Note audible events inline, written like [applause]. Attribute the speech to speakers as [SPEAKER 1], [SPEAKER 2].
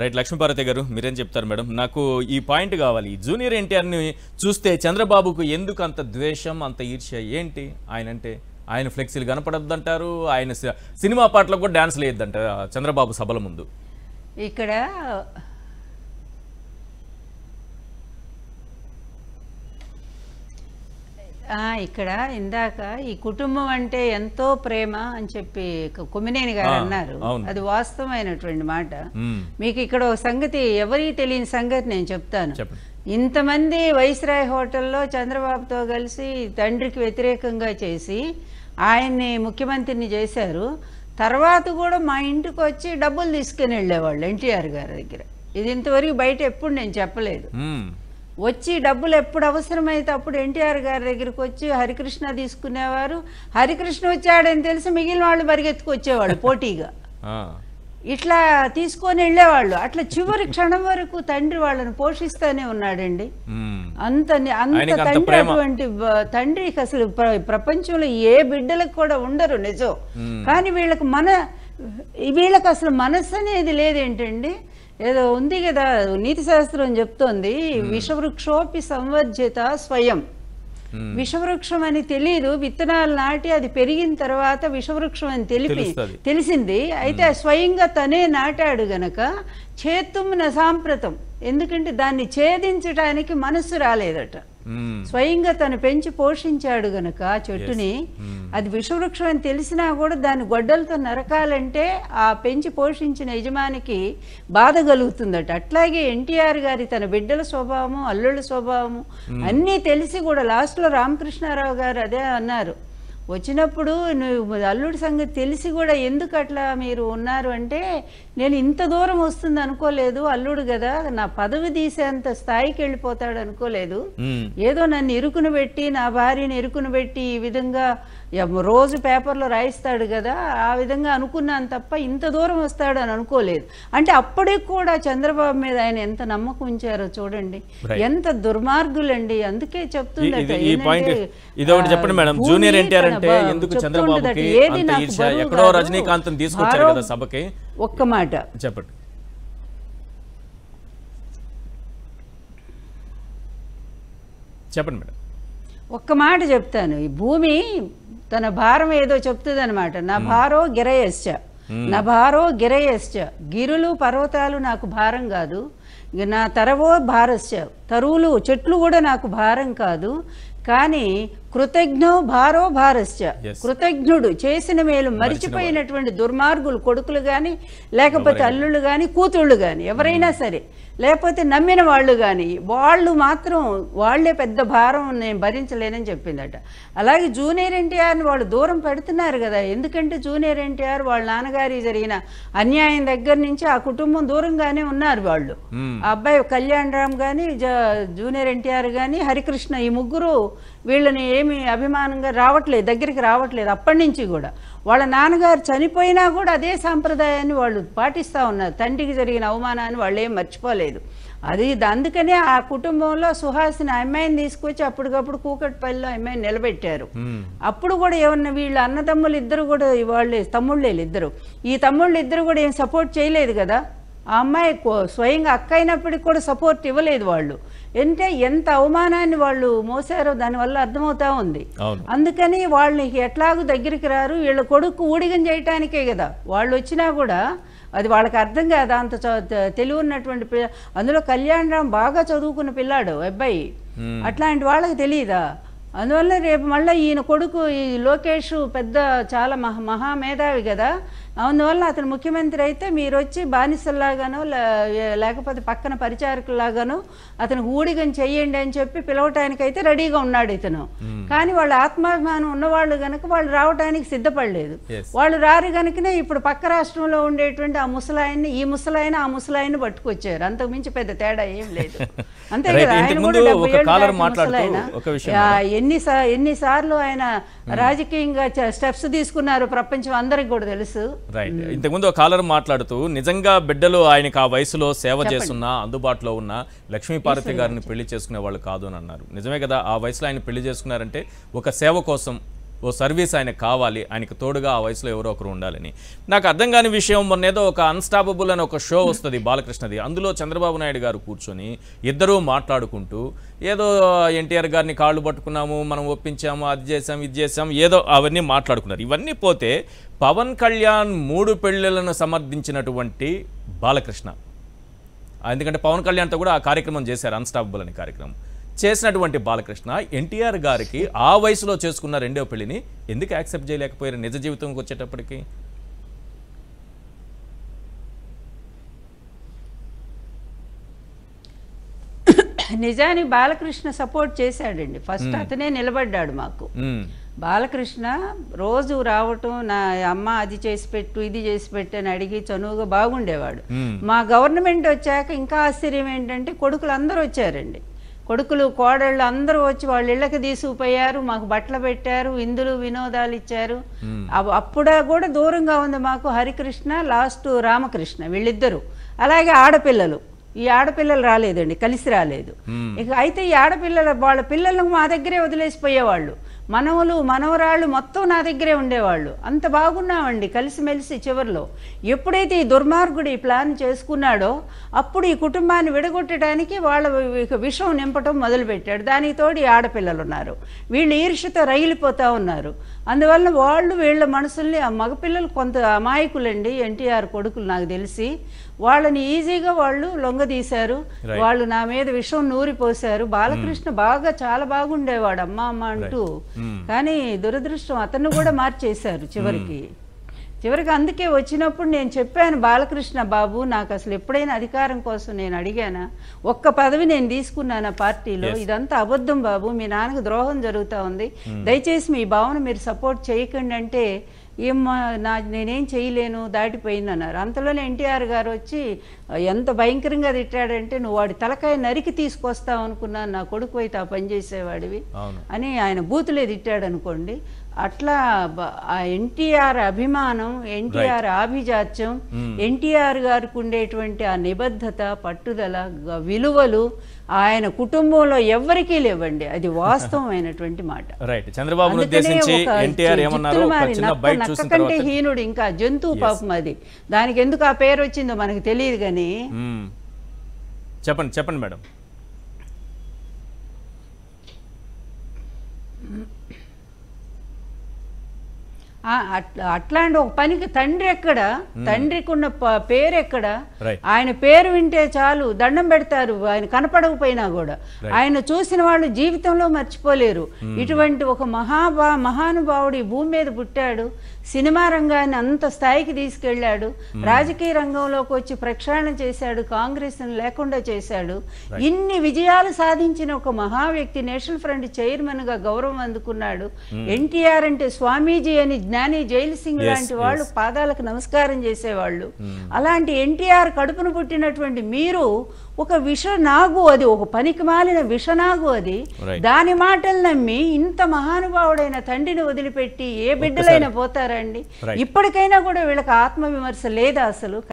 [SPEAKER 1] Right Lakshmi Parvathi గారు మీరేం చెప్తారు మేడం నాకు ఈ పాయింట్ కావాలి జూనియర్ ఎన్టీఆర్ని చూస్తే చంద్రబాబుకు ఎందుకు అంత ద్వేషం అంత ఈర్ష్య ఏంటి ఆయన అంటే ఆయన ఫ్లెక్సీలు కనపడద్దంటారు ఆయన సినిమా పాటలకు కూడా డాన్స్ లేదంటారు చంద్రబాబు సభల ముందు
[SPEAKER 2] ఇక్కడ ఇక్కడ ఇందాక ఈ కుటుంబం అంటే ఎంతో ప్రేమ అని చెప్పి కుమ్మినేని గారు అన్నారు అది వాస్తవమైనటువంటి మాట మీకు ఇక్కడ ఒక సంగతి ఎవరికి తెలియని సంగతి నేను చెప్తాను ఇంతమంది వైస్రాయ్ హోటల్లో చంద్రబాబుతో కలిసి తండ్రికి వ్యతిరేకంగా చేసి ఆయన్ని ముఖ్యమంత్రిని చేశారు తర్వాత కూడా మా ఇంటికి వచ్చి డబ్బులు తీసుకుని వెళ్ళేవాళ్ళు ఎన్టీఆర్ గారి దగ్గర ఇది ఇంతవరకు బయట ఎప్పుడు నేను చెప్పలేదు వచ్చి డబ్బులు ఎప్పుడు అవసరమైతే అప్పుడు ఎన్టీఆర్ గారి దగ్గరికి వచ్చి హరికృష్ణ తీసుకునేవారు హరికృష్ణ వచ్చాడని తెలిసి మిగిలిన వాళ్ళు పరిగెత్తుకొచ్చేవాళ్ళు పోటీగా ఇట్లా తీసుకొని వెళ్ళేవాళ్ళు అట్లా చివరి క్షణం వరకు తండ్రి వాళ్ళని పోషిస్తానే ఉన్నాడండి అంత అంత తండ్రి అటువంటి తండ్రికి అసలు ప్రపంచంలో ఏ బిడ్డలకు కూడా ఉండరు నిజం కానీ వీళ్ళకి మన వీళ్ళకి అసలు మనస్సు అనేది లేదేంటండి ఏదో ఉంది కదా నీతి శాస్త్రం చెప్తోంది విషవృక్షోపి సంవర్జిత స్వయం విషవృక్షం అని తెలియదు విత్తనాలు నాటి అది పెరిగిన తర్వాత విషవృక్షం అని తెలిపి తెలిసింది అయితే స్వయంగా తనే నాటాడు గనక చేతుమ్న సాంప్రతం ఎందుకంటే దాన్ని ఛేదించడానికి మనస్సు రాలేదట స్వయంగా తను పెంచి పోషించాడు గనక చెట్టుని అది విషవృక్షం అని తెలిసినా కూడా దాని గొడ్డలతో నరకాలంటే ఆ పెంచి పోషించిన యజమానికి బాధ కలుగుతుందట అట్లాగే ఎన్టీఆర్ గారి తన బిడ్డల స్వభావము అల్లుళ్ళ స్వభావము అన్నీ తెలిసి కూడా లాస్ట్లో రామకృష్ణారావు గారు అదే అన్నారు వచ్చినప్పుడు నువ్వు అల్లుడి సంగతి తెలిసి కూడా ఎందుకు అట్లా మీరు ఉన్నారు అంటే నేను ఇంత దూరం వస్తుంది అనుకోలేదు అల్లుడు కదా నా పదవి తీసేంత స్థాయికి వెళ్ళిపోతాడు అనుకోలేదు ఏదో నన్ను ఇరుకును పెట్టి నా భార్యను ఇరుకును పెట్టి ఈ విధంగా రోజు పేపర్లో రాయిస్తాడు కదా ఆ విధంగా అనుకున్నాను తప్ప ఇంత దూరం వస్తాడు అని అనుకోలేదు అంటే అప్పటికి కూడా చంద్రబాబు మీద ఆయన ఎంత నమ్మకం ఉంచారో చూడండి ఎంత దుర్మార్గులండి అందుకే చెప్తుంది జూనియర్ ఎన్టీఆర్ అంటే ఎందుకు చంద్రబాబుకి ఎక్కడో రజనీకాంత్ తీసుకొచ్చారు కదా సభకి ఒక్క మాట
[SPEAKER 1] చెప్పండి చెప్పండి మేడం
[SPEAKER 2] ఒక్క మాట చెప్తాను ఈ భూమి తన భారం ఏదో చెప్తుంది అనమాట నా భారో గిరయశ్చ నా భారో గిరయశ్చ గిరులు పర్వతాలు నాకు భారం కాదు నా తరవో భారస్య తరువులు చెట్లు కూడా నాకు భారం కాదు కానీ కృతజ్ఞో భారో భారస్య కృతజ్ఞుడు చేసిన మేలు మరిచిపోయినటువంటి దుర్మార్గులు కొడుకులు గాని లేకపోతే అల్లుళ్ళు గాని కూతుళ్ళు కానీ ఎవరైనా hmm. సరే లేకపోతే నమ్మిన వాళ్ళు కానీ వాళ్ళు మాత్రం వాళ్లే పెద్ద భారం నేను భరించలేనని చెప్పిందట అలాగే జూనియర్ ఎన్టీఆర్ని వాళ్ళు దూరం పెడుతున్నారు కదా ఎందుకంటే జూనియర్ ఎన్టీఆర్ వాళ్ళ నాన్నగారి జరిగిన అన్యాయం దగ్గర నుంచి ఆ కుటుంబం దూరంగానే ఉన్నారు వాళ్ళు అబ్బాయి కళ్యాణ్ రామ్ కానీ జూనియర్ ఎన్టీఆర్ కానీ హరికృష్ణ ఈ ముగ్గురు వీళ్ళని ఏమి అభిమానంగా రావట్లేదు దగ్గరికి రావట్లేదు అప్పటి నుంచి కూడా వాళ్ళ నాన్నగారు చనిపోయినా కూడా అదే సాంప్రదాయాన్ని వాళ్ళు పాటిస్తూ ఉన్నారు తండ్రికి జరిగిన అవమానాన్ని వాళ్ళు ఏం మర్చిపోలేదు అది అందుకనే ఆ కుటుంబంలో సుహాసిని అమ్మాయిని తీసుకొచ్చి అప్పటికప్పుడు కూకట్పల్లిలో అమ్మాయిని నిలబెట్టారు అప్పుడు కూడా ఏమన్నా వీళ్ళు అన్నదమ్ములు ఇద్దరు కూడా వాళ్ళే తమ్ముళ్ళు ఇద్దరు ఈ తమ్ముళ్ళు ఇద్దరు కూడా ఏం సపోర్ట్ చేయలేదు కదా ఆ అమ్మాయి స్వయంగా అక్క అయినప్పటికి కూడా సపోర్ట్ ఇవ్వలేదు వాళ్ళు అంటే ఎంత అవమానాన్ని వాళ్ళు మోసారో దానివల్ల అర్థమవుతా ఉంది అందుకని వాళ్ళని ఎట్లాగూ దగ్గరికి రారు వీళ్ళ కొడుకు ఊడిగం చేయటానికే కదా వాళ్ళు వచ్చినా కూడా అది వాళ్ళకి అర్థం కాదు అంత తెలివి ఉన్నటువంటి పిల్ల అందులో కళ్యాణరామ్ బాగా చదువుకున్న పిల్లాడు అబ్బాయి అట్లాంటి వాళ్ళకి తెలియదా అందువల్ల రేపు మళ్ళీ ఈయన కొడుకు ఈ లోకేష్ పెద్ద చాలా మహా మహా మేధావి కదా అందువల్ల అతను ముఖ్యమంత్రి అయితే మీరు వచ్చి బానిసల్లాగానో లేకపోతే పక్కన పరిచారకులాగానో అతను ఊడిగం చెయ్యండి అని చెప్పి పిలవటానికైతే రెడీగా ఉన్నాడు ఇతను కానీ వాళ్ళ ఆత్మాభిమానం ఉన్నవాళ్ళు గనక వాళ్ళు రావడానికి సిద్ధపడలేదు వాళ్ళు రారు గనుకనే ఇప్పుడు పక్క రాష్ట్రంలో ఉండేటువంటి ఆ ముసలాయన్ని ఈ ముసలాయన ఆ ముసలాయన్ని పట్టుకొచ్చారు అంతకు మించి పెద్ద తేడా ఏం లేదు [laughs] అంతే కదా ఆయన కూడా ముసలాయన ఎన్ని ఎన్నిసార్లు ఆయన రాజకీయంగా స్టెప్స్ తీసుకున్నారు ప్రపంచం అందరికి కూడా తెలుసు
[SPEAKER 1] రైట్ hmm. ఇంతకుముందు కాలర్ మాట్లాడుతూ నిజంగా బిడ్డలు ఆయనకు ఆ వయసులో సేవ చేస్తున్నా అందుబాటులో ఉన్న లక్ష్మీపార్వతి గారిని పెళ్లి చేసుకునే వాళ్ళు కాదు అని అన్నారు నిజమే కదా ఆ వయసులో ఆయన పెళ్లి చేసుకున్నారంటే ఒక సేవ కోసం ఓ సర్వీస్ ఆయనకు కావాలి ఆయనకు తోడుగా ఆ వయసులో ఎవరో ఒకరు ఉండాలని నాకు అర్థం కాని విషయం మొన్న ఏదో ఒక అన్స్టాపబుల్ అని ఒక షో వస్తుంది బాలకృష్ణది అందులో చంద్రబాబు నాయుడు గారు కూర్చొని ఇద్దరూ మాట్లాడుకుంటూ ఏదో ఎన్టీఆర్ గారిని కాళ్ళు పట్టుకున్నాము మనం ఒప్పించాము అది చేసాం ఇది చేసాం ఏదో అవన్నీ మాట్లాడుకున్నారు ఇవన్నీ పోతే పవన్ కళ్యాణ్ మూడు పెళ్ళిలను సమర్థించినటువంటి బాలకృష్ణ ఎందుకంటే పవన్ కళ్యాణ్తో కూడా ఆ కార్యక్రమం చేశారు అన్స్టాపబుల్ అనే కార్యక్రమం చేసినటువంటి బాలకృష్ణ ఎన్టీఆర్ గారికి ఆ వయసులో చేసుకున్న రెండో పెళ్లిని ఎందుకు యాక్సెప్ట్ చేయలేకపోయారు నిజ జీవితంకి వచ్చేటప్పటికి
[SPEAKER 2] నిజాన్ని బాలకృష్ణ సపోర్ట్ చేశాడండి ఫస్ట్ అతనే నిలబడ్డాడు మాకు బాలకృష్ణ రోజు రావటం నా అమ్మ అది చేసి పెట్టు ఇది చేసి పెట్టు అని అడిగి చనువుగా బాగుండేవాడు మా గవర్నమెంట్ వచ్చాక ఇంకా ఆశ్చర్యం ఏంటంటే కొడుకులు అందరూ వచ్చారండి కొడుకులు కోడళ్ళు అందరూ వచ్చి వాళ్ళ ఇళ్ళకి తీసుకుపోయారు మాకు బట్టలు పెట్టారు విందులు వినోదాలు ఇచ్చారు అప్పుడా కూడా దూరంగా ఉంది మాకు హరికృష్ణ లాస్ట్ రామకృష్ణ వీళ్ళిద్దరూ అలాగే ఆడపిల్లలు ఈ ఆడపిల్లలు రాలేదండి కలిసి రాలేదు ఇక అయితే ఈ ఆడపిల్లల వాళ్ళ పిల్లలను మా దగ్గరే వదిలేసిపోయేవాళ్ళు మనవలు మనవరాళ్ళు మొత్తం నా దగ్గరే ఉండేవాళ్ళు అంత బాగున్నామండి కలిసిమెలిసి చివరిలో ఎప్పుడైతే ఈ దుర్మార్గుడు ఈ ప్లాన్ చేసుకున్నాడో అప్పుడు ఈ కుటుంబాన్ని విడగొట్టడానికి వాళ్ళ విషం నింపటం మొదలుపెట్టాడు దానికి తోడు ఆడపిల్లలు ఉన్నారు వీళ్ళు ఈర్షతో రైలిపోతూ ఉన్నారు అందువల్ల వాళ్ళు వీళ్ళ మనసుల్ని ఆ మగపిల్లలు కొంత అమాయకులండి ఎన్టీఆర్ కొడుకులు నాకు తెలిసి వాళ్ళని ఈజీగా వాళ్ళు లొంగదీశారు వాళ్ళు నా మీద విషం నూరిపోశారు బాలకృష్ణ hmm. బాగా చాలా బాగుండేవాడు అమ్మ అమ్మ అంటూ hmm. కానీ దురదృష్టం అతన్ని కూడా మార్చేశారు చివరికి hmm. చివరికి అందుకే వచ్చినప్పుడు నేను చెప్పాను బాలకృష్ణ బాబు నాకు అసలు ఎప్పుడైనా అధికారం కోసం నేను అడిగానా ఒక్క పదవి నేను తీసుకున్నాను పార్టీలో ఇదంతా అబద్ధం బాబు మీ నాన్నకు ద్రోహం జరుగుతూ ఉంది దయచేసి మీ భావన మీరు సపోర్ట్ చేయకండి అంటే ఏం నా నేనేం చేయలేను దాటిపోయింది అన్నారు అంతలోనే ఎన్టీఆర్ గారు వచ్చి ఎంత భయంకరంగా తిట్టాడంటే నువ్వు వాడి తలకాయ నరికి తీసుకొస్తావు అనుకున్నాను నా కొడుకు అయితే ఆ పని చేసేవాడివి అని ఆయన బూతులే తిట్టాడు అనుకోండి అట్లా ఆ ఎన్టీఆర్ అభిమానం ఎన్టీఆర్ ఆభిజాత్యం hmm. ఎన్టీఆర్ గారికి ఉండేటువంటి ఆ నిబద్ధత పట్టుదల విలువలు ఆయన కుటుంబంలో ఎవరికీ లేవండి అది వాస్తవమైనటువంటి మాట
[SPEAKER 1] రైట్ చంద్రబాబు కంటే
[SPEAKER 2] హీనుడు ఇంకా జంతువు పాపం అది దానికి ఎందుకు ఆ పేరు వచ్చిందో మనకు తెలియదు కానీ
[SPEAKER 1] hmm. చెప్పండి చెప్పండి మేడం
[SPEAKER 2] అట్లాంటి ఒక పనికి తండ్రి ఎక్కడ తండ్రికి ఉన్న పేరు ఎక్కడ ఆయన పేరు వింటే చాలు దండం పెడతారు ఆయన కనపడకపోయినా కూడా ఆయన చూసిన వాళ్ళు జీవితంలో మర్చిపోలేరు ఇటువంటి ఒక మహాభా మహానుభావుడు ఈ భూమి మీద పుట్టాడు సినిమా రంగాన్ని అంత స్థాయికి తీసుకెళ్లాడు రాజకీయ రంగంలోకి వచ్చి ప్రక్షాళన చేశాడు కాంగ్రెస్ లేకుండా చేశాడు ఇన్ని విజయాలు సాధించిన ఒక మహా వ్యక్తి నేషనల్ ఫ్రంట్ చైర్మన్ గా గౌరవం అందుకున్నాడు ఎన్టీఆర్ అంటే స్వామీజీ అని జ్ఞాని జైలు సింగ్ లాంటి వాళ్ళు పాదాలకు నమస్కారం చేసేవాళ్ళు అలాంటి ఎన్టీఆర్ కడుపును పుట్టినటువంటి మీరు ఒక విషనాగు అది ఒక పనికి మాలిన విషనాగు అది దాని మాటలు నమ్మి ఇంత మహానుభావుడైన తండ్రిని వదిలిపెట్టి ఏ బిడ్డలైనా పోతారు చేస్తున్నారండి ఇప్పటికైనా కూడా వీళ్ళకి ఆత్మవిమర్శ లేదా అసలు